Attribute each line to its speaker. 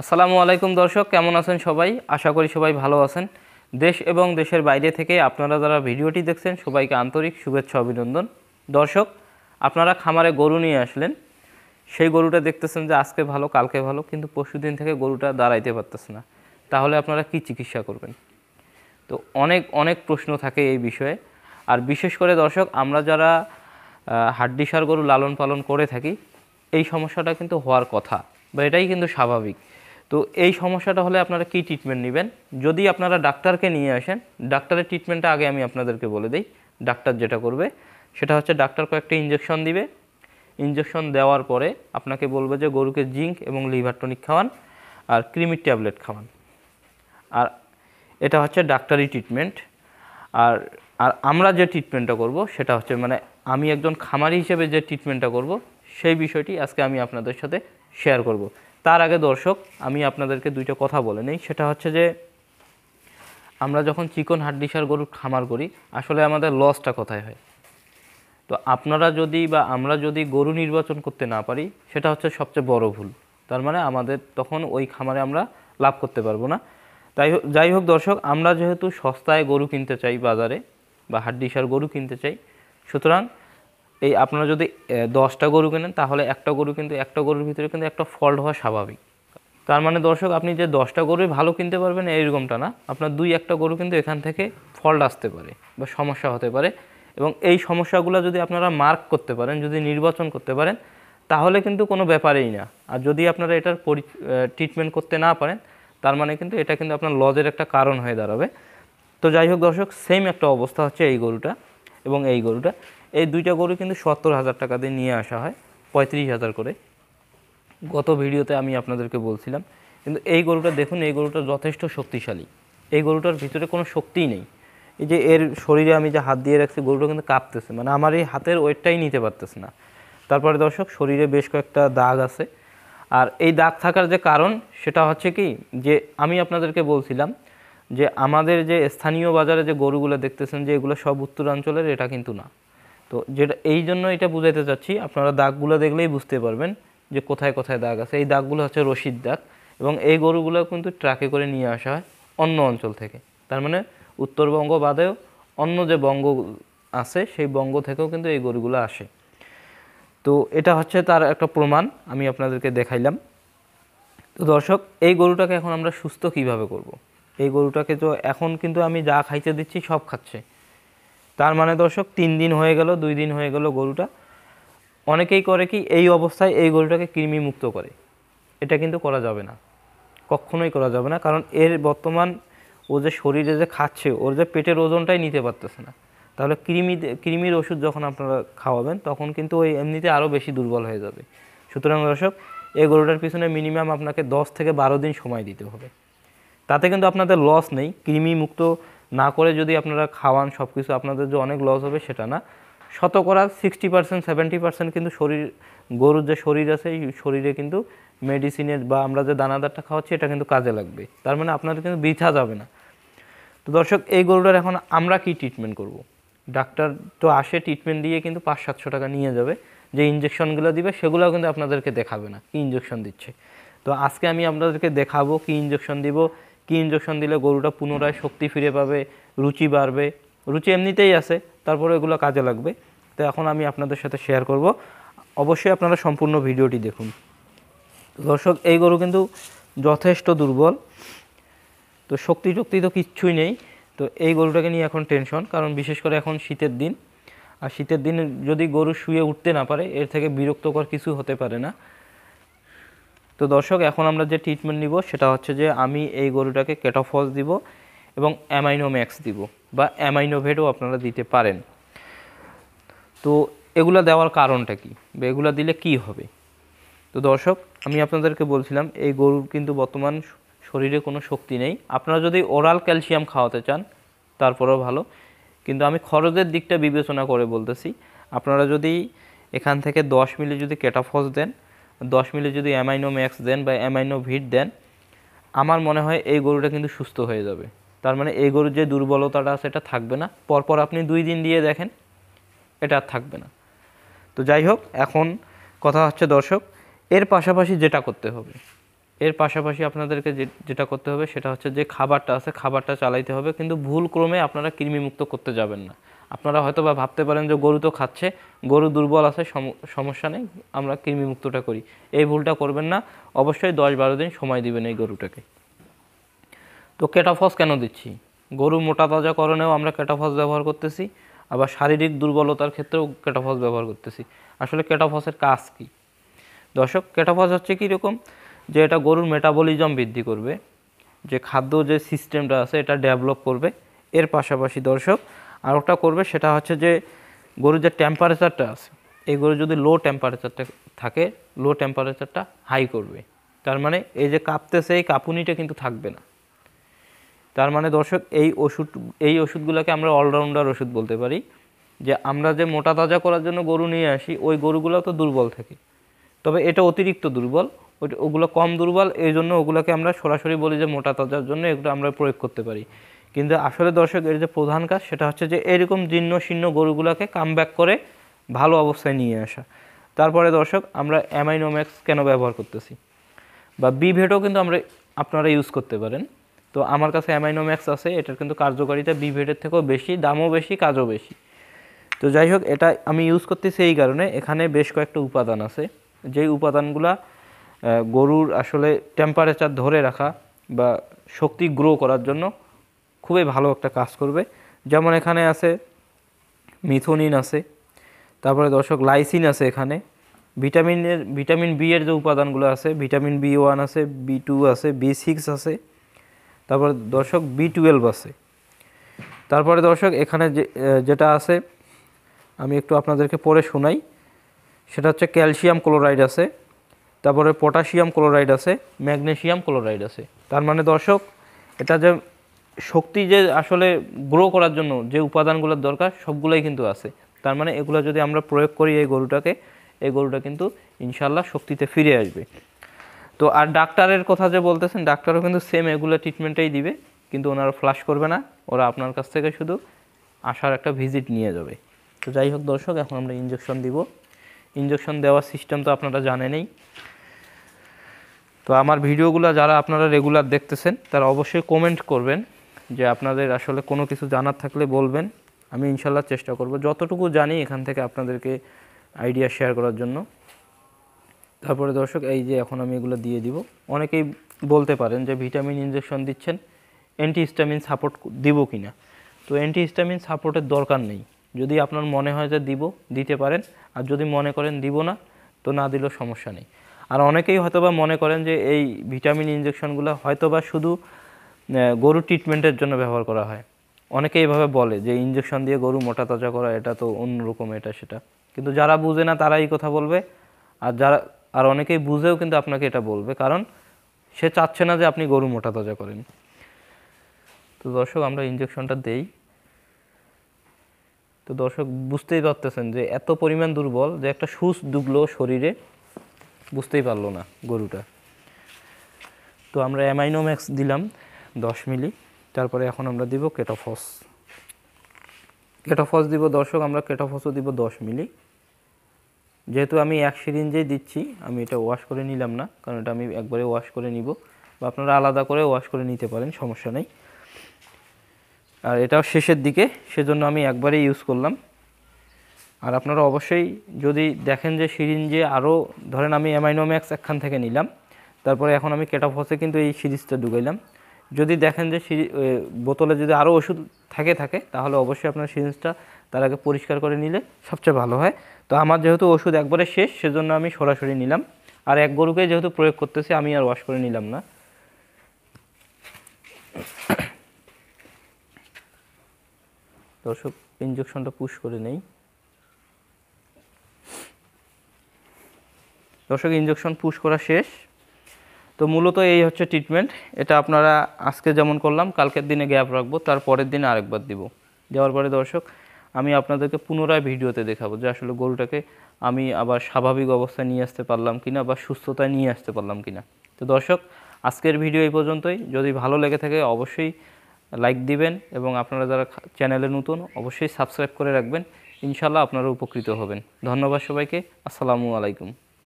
Speaker 1: আসসালামু আলাইকুম দর্শক কেমন আছেন সবাই আশা করি সবাই ভালো আছেন দেশ এবং দেশের বাইরে থেকে আপনারা যারা ভিডিওটি দেখছেন সবাইকে আন্তরিক শুভেচ্ছা অভিনন্দন দর্শক আপনারা খামারে গরু নিয়ে আসলেন সেই গরুটা দেখতেছেন যে আজকে ভালো কালকে ভালো কিন্তু পশুদিন থেকে গরুটা দাঁড়াইতে পারতেছে না তাহলে আপনারা কি চিকিৎসা করবেন তো অনেক অনেক প্রশ্ন থাকে এই বিষয়ে আর বিশেষ করে দর্শক আমরা যারা হাড্ডিসার গরু লালন পালন করে থাকি এই সমস্যাটা কিন্তু হওয়ার কথা বা এটাই কিন্তু স্বাভাবিক তো এই সমস্যাটা হলে আপনারা কী ট্রিটমেন্ট নেবেন যদি আপনারা ডাক্তারকে নিয়ে আসেন ডাক্তারের ট্রিটমেন্টটা আগে আমি আপনাদেরকে বলে দিই ডাক্তার যেটা করবে সেটা হচ্ছে ডাক্তার কয়েকটা ইঞ্জেকশন দিবে ইঞ্জেকশন দেওয়ার পরে আপনাকে বলবে যে গরুকে জিঙ্ক এবং লিভার টনিক খাওয়ান আর ক্রিমির ট্যাবলেট খাওয়ান আর এটা হচ্ছে ডাক্তারি ট্রিটমেন্ট আর আর আমরা যে ট্রিটমেন্টটা করব সেটা হচ্ছে মানে আমি একজন খামারি হিসেবে যে ট্রিটমেন্টটা করব সেই বিষয়টি আজকে আমি আপনাদের সাথে শেয়ার করব তার আগে দর্শক আমি আপনাদেরকে দুইটা কথা বলে নিই সেটা হচ্ছে যে আমরা যখন চিকন হাড্ডিসার গরুর খামার করি আসলে আমাদের লসটা কোথায় হয় তো আপনারা যদি বা আমরা যদি গরু নির্বাচন করতে না পারি সেটা হচ্ছে সবচেয়ে বড় ভুল তার মানে আমাদের তখন ওই খামারে আমরা লাভ করতে পারবো না তাই যাই হোক দর্শক আমরা যেহেতু সস্তায় গরু কিনতে চাই বাজারে বা হাড্ডিসার গরু কিনতে চাই সুতরাং এই আপনারা যদি দশটা গরু কেনেন তাহলে একটা গরু কিন্তু একটা গরুর ভিতরে কিন্তু একটা ফল্ট হওয়া স্বাভাবিক তার মানে দর্শক আপনি যে দশটা গরুই ভালো কিনতে পারবেন এইরকমটা না আপনার দুই একটা গরু কিন্তু এখান থেকে ফল্ট আসতে পারে বা সমস্যা হতে পারে এবং এই সমস্যাগুলো যদি আপনারা মার্ক করতে পারেন যদি নির্বাচন করতে পারেন তাহলে কিন্তু কোনো ব্যাপারেই না আর যদি আপনারা এটার পরি ট্রিটমেন্ট করতে না পারেন তার মানে কিন্তু এটা কিন্তু আপনার লজের একটা কারণ হয়ে দাঁড়াবে তো যাই হোক দর্শক সেম একটা অবস্থা হচ্ছে এই গরুটা এবং এই গরুটা এই দুইটা গরু কিন্তু সত্তর হাজার টাকা দিয়ে নিয়ে আসা হয় পঁয়ত্রিশ হাজার করে গত ভিডিওতে আমি আপনাদেরকে বলছিলাম কিন্তু এই গরুটা দেখুন এই গরুটা যথেষ্ট শক্তিশালী এই গরুটার ভিতরে কোনো শক্তিই নেই এই যে এর শরীরে আমি যে হাত দিয়ে রাখছি গরুটা কিন্তু কাঁপতেছে মানে আমার এই হাতের ওয়েটটাই নিতে পারতেছে না তারপরে দর্শক শরীরে বেশ কয়েকটা দাগ আছে আর এই দাগ থাকার যে কারণ সেটা হচ্ছে কি যে আমি আপনাদেরকে বলছিলাম যে আমাদের যে স্থানীয় বাজারে যে গরুগুলো দেখতেছেন যে এগুলো সব উত্তরাঞ্চলের এটা কিন্তু না তো যেটা এই জন্য এটা বুঝাইতে চাচ্ছি আপনারা দাগগুলো দেখলেই বুঝতে পারবেন যে কোথায় কোথায় দাগ আছে এই দাগগুলো হচ্ছে রশিদ দাগ এবং এই গরুগুলো কিন্তু ট্রাকে করে নিয়ে আসা হয় অন্য অঞ্চল থেকে তার মানে উত্তরবঙ্গ বাদেও অন্য যে বঙ্গ আছে সেই বঙ্গ থেকেও কিন্তু এই গরুগুলো আসে তো এটা হচ্ছে তার একটা প্রমাণ আমি আপনাদেরকে দেখাইলাম তো দর্শক এই গরুটাকে এখন আমরা সুস্থ কিভাবে করব। এই গরুটাকে তো এখন কিন্তু আমি যা খাইতে দিচ্ছি সব খাচ্ছে তার মানে দর্শক তিন দিন হয়ে গেল দুই দিন হয়ে গেল গরুটা অনেকেই করে কি এই অবস্থায় এই গরুটাকে কৃমি মুক্ত করে এটা কিন্তু করা যাবে না কখনোই করা যাবে না কারণ এর বর্তমান ও যে শরীরে যে খাচ্ছে ওর যে পেটের ওজনটাই নিতে পারতেছে না তাহলে কৃমি কৃমির ওষুধ যখন আপনারা খাওয়াবেন তখন কিন্তু ওই এমনিতে আরও বেশি দুর্বল হয়ে যাবে সুতরাং দর্শক এই গরুটার পিছনে মিনিমাম আপনাকে দশ থেকে বারো দিন সময় দিতে হবে তাতে কিন্তু আপনাদের লস নেই কৃমি মুক্ত না করে যদি আপনারা খাওয়ান সব কিছু আপনাদের যে অনেক লস হবে সেটা না শতকরা সিক্সটি পার্সেন্ট সেভেন্টি পার্সেন্ট কিন্তু শরীর গরুর যে শরীর আছে এই শরীরে কিন্তু মেডিসিনের বা আমরা যে দানাদারটা খাওয়াচ্ছি এটা কিন্তু কাজে লাগবে তার মানে আপনাদের কিন্তু বৃথা যাবে না তো দর্শক এই গরুটার এখন আমরা কি ট্রিটমেন্ট করব। ডাক্তার তো আসে ট্রিটমেন্ট দিয়ে কিন্তু পাঁচ সাতশো টাকা নিয়ে যাবে যে ইঞ্জেকশনগুলো দিবে সেগুলোও কিন্তু আপনাদেরকে দেখাবে না কি ইঞ্জেকশন দিচ্ছে তো আজকে আমি আপনাদেরকে দেখাবো কি ইঞ্জেকশন দিব কী ইঞ্জেকশন দিলে গরুটা পুনরায় শক্তি ফিরে পাবে রুচি বাড়বে রুচি এমনিতেই আছে তারপরে এগুলো কাজে লাগবে তো এখন আমি আপনাদের সাথে শেয়ার করব অবশ্যই আপনারা সম্পূর্ণ ভিডিওটি দেখুন দর্শক এই গরু কিন্তু যথেষ্ট দুর্বল তো শক্তি শক্তি তো কিচ্ছুই নেই তো এই গরুটাকে নিয়ে এখন টেনশন কারণ বিশেষ করে এখন শীতের দিন আর শীতের দিন যদি গরু শুয়ে উঠতে না পারে এর থেকে বিরক্তকর কিছু হতে পারে না তো দর্শক এখন আমরা যে ট্রিটমেন্ট নিব সেটা হচ্ছে যে আমি এই গরুটাকে কেটোফস দিব এবং অ্যামাইনোম্যাক্স দিব বা অ্যামাইনোভেটও আপনারা দিতে পারেন তো এগুলা দেওয়ার কারণটা কি বা এগুলা দিলে কি হবে তো দর্শক আমি আপনাদেরকে বলছিলাম এই গরুর কিন্তু বর্তমান শরীরে কোনো শক্তি নেই আপনারা যদি ওরাল ক্যালসিয়াম খাওয়াতে চান তারপরেও ভালো কিন্তু আমি খরচের দিকটা বিবেচনা করে বলতেছি আপনারা যদি এখান থেকে দশ মিলি যদি কেটাফস দেন দশ মিলে যদি অ্যামাইনো ম্যাক্স দেন বা অ্যামাইনো ভিট দেন আমার মনে হয় এই গরুটা কিন্তু সুস্থ হয়ে যাবে তার মানে এই গরুর যে দুর্বলতাটা সেটা থাকবে না পরপর আপনি দুই দিন দিয়ে দেখেন এটা আর থাকবে না তো যাই হোক এখন কথা হচ্ছে দর্শক এর পাশাপাশি যেটা করতে হবে এর পাশাপাশি আপনাদেরকে যেটা করতে হবে সেটা হচ্ছে যে খাবারটা আছে খাবারটা চালাইতে হবে কিন্তু ভুল ক্রমে আপনারা কৃমিমুক্ত করতে যাবেন না আপনারা হয়তো বা ভাবতে পারেন যে গরু তো খাচ্ছে গরু দুর্বল আছে সমস্যা নেই আমরা কৃমিমুক্তটা করি এই ভুলটা করবেন না অবশ্যই দশ বারো দিন সময় দিবেন এই গরুটাকে তো কেটাফস কেন দিচ্ছি গরু মোটা তাজাকরণেও আমরা কেটাফস ব্যবহার করতেছি আবার শারীরিক দুর্বলতার ক্ষেত্রেও কেটাফস ব্যবহার করতেছি আসলে কেটাফসের কাজ কি দর্শক কেটাফস হচ্ছে কী রকম যে এটা গরুর মেটাবলিজম বৃদ্ধি করবে যে খাদ্য যে সিস্টেমটা আছে এটা ডেভেলপ করবে এর পাশাপাশি দর্শক আর ওটা করবে সেটা হচ্ছে যে গরুর যে টেম্পারেচারটা আছে এই গরু যদি লো টেম্পারেচারটা থাকে লো টেম্পারেচারটা হাই করবে তার মানে এই যে কাঁপতেছে এই কাঁপুনিটা কিন্তু থাকবে না তার মানে দর্শক এই ওষুধ এই ওষুধগুলোকে আমরা অলরাউন্ডার ওষুধ বলতে পারি যে আমরা যে মোটা তাজা করার জন্য গরু নিয়ে আসি ওই গরুগুলো তো দুর্বল থাকে তবে এটা অতিরিক্ত দুর্বল ওগুলো কম দুর্বল এই জন্য ওগুলোকে আমরা সরাসরি বলি যে মোটা তাজার জন্য এগুলো আমরা প্রয়োগ করতে পারি কিন্তু আসলে দর্শক এর যে প্রধান কাজ সেটা হচ্ছে যে এরকম জীর্ণ শীর্ণ গরুগুলোকে কামব্যাক করে ভালো অবস্থায় নিয়ে আসা তারপরে দর্শক আমরা অ্যামাইনোম্যাক্স কেন ব্যবহার করতেছি বা বিভেটও কিন্তু আমরা আপনারা ইউজ করতে পারেন তো আমার কাছে অ্যামাইনোম্যাক্স আছে এটার কিন্তু কার্যকারিতা বিভেটের থেকেও বেশি দামও বেশি কাজও বেশি তো যাই হোক এটা আমি ইউজ করতেছি এই কারণে এখানে বেশ কয়েকটা উপাদান আছে যেই উপাদানগুলা গরুর আসলে টেম্পারেচার ধরে রাখা বা শক্তি গ্রো করার জন্য খুবই ভালো একটা কাজ করবে যেমন এখানে আছে মিথুনিন আছে তারপরে দর্শক লাইসিন আছে এখানে ভিটামিনের ভিটামিন বি এর যে উপাদানগুলো আছে ভিটামিন বি ওয়ান আছে বি টু আছে বি সিক্স আছে তারপরে দর্শক বি টুয়েলভ আছে তারপরে দর্শক এখানে যে যেটা আছে আমি একটু আপনাদেরকে পরে শোনাই সেটা হচ্ছে ক্যালসিয়াম ক্লোরাইড আছে তারপরে পটাশিয়াম ক্লোরাইড আছে ম্যাগনেশিয়াম ক্লোরাইড আছে তার মানে দর্শক এটা যে শক্তি যে আসলে গ্রো করার জন্য যে উপাদানগুলোর দরকার সবগুলোই কিন্তু আছে তার মানে এগুলো যদি আমরা প্রয়োগ করি এই গরুটাকে এই গরুটা কিন্তু ইনশাল্লাহ শক্তিতে ফিরে আসবে তো আর ডাক্তারের কথা যে বলতেছেন ডাক্তারও কিন্তু সেম এগুলো ট্রিটমেন্টেই দিবে কিন্তু ওনারা ফ্লাশ করবে না ওরা আপনার কাছ থেকে শুধু আসার একটা ভিজিট নিয়ে যাবে তো যাই হোক দর্শক এখন আমরা ইঞ্জেকশন দিব ইঞ্জেকশন দেওয়ার সিস্টেম তো আপনারা জানেনই তো আমার ভিডিওগুলো যারা আপনারা রেগুলার দেখতেছেন তারা অবশ্যই কমেন্ট করবেন যে আপনাদের আসলে কোনো কিছু জানার থাকলে বলবেন আমি ইনশাল্লাহ চেষ্টা করব যতটুকু জানি এখান থেকে আপনাদেরকে আইডিয়া শেয়ার করার জন্য তারপরে দর্শক এই যে এখন আমি এগুলো দিয়ে দিব অনেকেই বলতে পারেন যে ভিটামিন ইনজেকশন দিচ্ছেন হিস্টামিন সাপোর্ট দিব কি না তো হিস্টামিন সাপোর্টের দরকার নেই যদি আপনার মনে হয় যে দিব দিতে পারেন আর যদি মনে করেন দিব না তো না দিলেও সমস্যা নেই আর অনেকেই হয়তোবা মনে করেন যে এই ভিটামিন ইনজেকশনগুলো হয়তোবা শুধু গরু ট্রিটমেন্টের জন্য ব্যবহার করা হয় অনেকে এইভাবে বলে যে ইঞ্জেকশন দিয়ে গরু মোটা তাজা করা এটা তো অন্যরকম এটা সেটা কিন্তু যারা বুঝে না তারা এই কথা বলবে আর যারা আর অনেকেই বুঝেও কিন্তু আপনাকে এটা বলবে কারণ সে চাচ্ছে না যে আপনি গরু মোটা তাজা করেন তো দর্শক আমরা ইঞ্জেকশনটা দেই তো দর্শক বুঝতেই পারতেছেন যে এত পরিমাণ দুর্বল যে একটা সুস ডুবলো শরীরে বুঝতেই পারলো না গরুটা তো আমরা অ্যামাইনোম্যাক্স দিলাম দশ মিলি তারপরে এখন আমরা দিব কেটোফস কেটোফস দিব দর্শক আমরা কেটোফসও দিব দশ মিলি যেহেতু আমি এক সিরিঞ্জেই দিচ্ছি আমি এটা ওয়াশ করে নিলাম না কারণ এটা আমি একবারে ওয়াশ করে নিব বা আপনারা আলাদা করে ওয়াশ করে নিতে পারেন সমস্যা নেই আর এটাও শেষের দিকে সেজন্য আমি একবারে ইউজ করলাম আর আপনারা অবশ্যই যদি দেখেন যে সিরিঞ্জে আরও ধরেন আমি অ্যামাইনোম্যাক্স একখান থেকে নিলাম তারপরে এখন আমি কেটাফসে কিন্তু এই সিরিজটা ডুবাইলাম যদি দেখেন যে বোতলে যদি আরও ওষুধ থাকে থাকে তাহলে অবশ্যই আপনার সিরিঞ্জটা তার আগে পরিষ্কার করে নিলে সবচেয়ে ভালো হয় তো আমার যেহেতু ওষুধ একবারে শেষ সেজন্য আমি সরাসরি নিলাম আর এক গরুকে যেহেতু প্রয়োগ করতেছি আমি আর ওয়াশ করে নিলাম না দর্শক ইঞ্জেকশনটা পুশ করে নেই দর্শক ইঞ্জেকশন পুশ করা শেষ তো মূলত এই হচ্ছে ট্রিটমেন্ট এটা আপনারা আজকে যেমন করলাম কালকের দিনে গ্যাপ রাখবো তার পরের দিনে আরেকবার দিব দেওয়ার পরে দর্শক আমি আপনাদেরকে পুনরায় ভিডিওতে দেখাবো যে আসলে গরুটাকে আমি আবার স্বাভাবিক অবস্থায় নিয়ে আসতে পারলাম কিনা বা সুস্থতায় নিয়ে আসতে পারলাম কিনা তো দর্শক আজকের ভিডিও এই পর্যন্তই যদি ভালো লেগে থাকে অবশ্যই লাইক দিবেন এবং আপনারা যারা চ্যানেলে নতুন অবশ্যই সাবস্ক্রাইব করে রাখবেন ইনশাল্লাহ আপনারা উপকৃত হবেন ধন্যবাদ সবাইকে আসসালামু আলাইকুম